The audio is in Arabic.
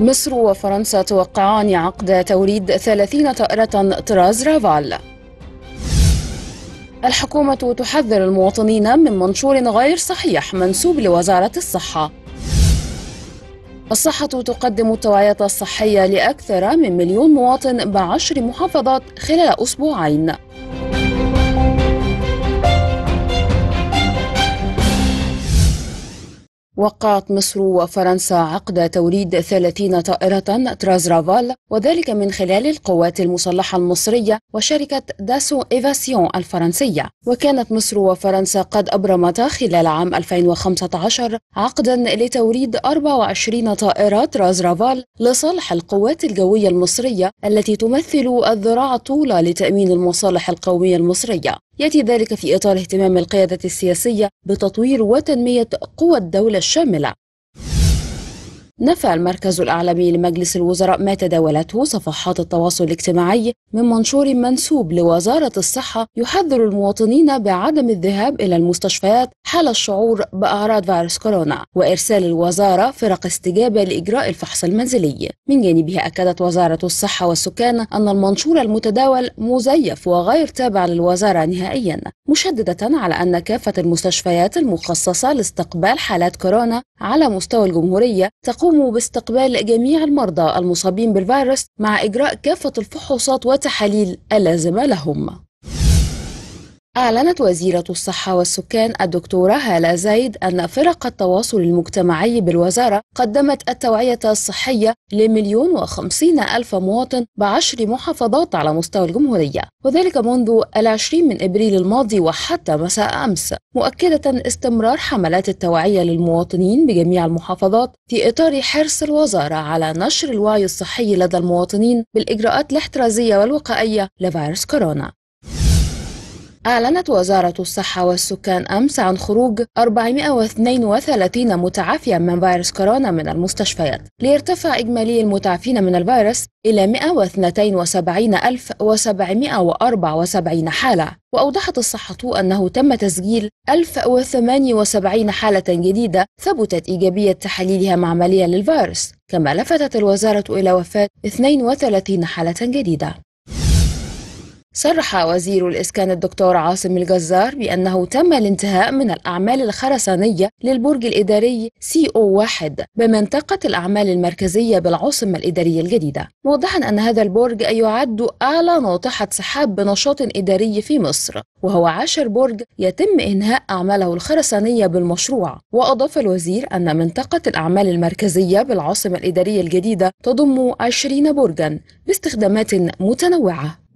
مصر وفرنسا توقعان عقد توريد 30 طائرة طراز رافال الحكومة تحذر المواطنين من منشور غير صحيح منسوب لوزارة الصحة الصحة تقدم التوعية الصحية لأكثر من مليون مواطن بعشر محافظات خلال أسبوعين وقعت مصر وفرنسا عقد توريد 30 طائرة ترازرافال رافال وذلك من خلال القوات المسلحة المصرية وشركة داسو إيفاسيون الفرنسية وكانت مصر وفرنسا قد أبرمتا خلال عام 2015 عقدا لتوريد 24 طائرة ترازرافال رافال لصالح القوات الجوية المصرية التي تمثل الذراع الطولى لتأمين المصالح القومية المصرية يأتي ذلك في إطار اهتمام القيادة السياسية بتطوير وتنمية قوى الدولة الشاملة نفى المركز الاعلامي لمجلس الوزراء ما تداولته صفحات التواصل الاجتماعي من منشور منسوب لوزارة الصحة يحذر المواطنين بعدم الذهاب إلى المستشفيات حال الشعور بأعراض فيروس كورونا وإرسال الوزارة فرق استجابة لإجراء الفحص المنزلي من جانبها أكدت وزارة الصحة والسكان أن المنشور المتداول مزيف وغير تابع للوزارة نهائيا مشددة على أن كافة المستشفيات المخصصة لاستقبال حالات كورونا على مستوى الجمهورية تقوم قوموا باستقبال جميع المرضى المصابين بالفيروس مع إجراء كافة الفحوصات وتحاليل اللازمة لهم أعلنت وزيرة الصحة والسكان الدكتورة هالة زايد أن فرق التواصل المجتمعي بالوزارة قدمت التوعية الصحية لمليون وخمسين ألف مواطن بعشر محافظات على مستوى الجمهورية وذلك منذ العشرين من إبريل الماضي وحتى مساء أمس مؤكدة استمرار حملات التوعية للمواطنين بجميع المحافظات في إطار حرص الوزارة على نشر الوعي الصحي لدى المواطنين بالإجراءات الاحترازية والوقائية لفيروس كورونا أعلنت وزارة الصحة والسكان أمس عن خروج 432 متعافيا من فيروس كورونا من المستشفيات ليرتفع إجمالي المتعافين من الفيروس إلى 172774 حالة وأوضحت الصحة أنه تم تسجيل 1078 حالة جديدة ثبتت إيجابية تحاليلها معمليا للفيروس كما لفتت الوزارة إلى وفاة 32 حالة جديدة صرح وزير الإسكان الدكتور عاصم الجزار بأنه تم الانتهاء من الأعمال الخرسانية للبرج الإداري سي أو واحد بمنطقة الأعمال المركزية بالعاصمة الإدارية الجديدة موضحا أن هذا البرج يعد أعلى ناطحة سحاب بنشاط إداري في مصر وهو عاشر برج يتم إنهاء أعماله الخرسانية بالمشروع وأضاف الوزير أن منطقة الأعمال المركزية بالعاصمة الإدارية الجديدة تضم 20 برجا باستخدامات متنوعة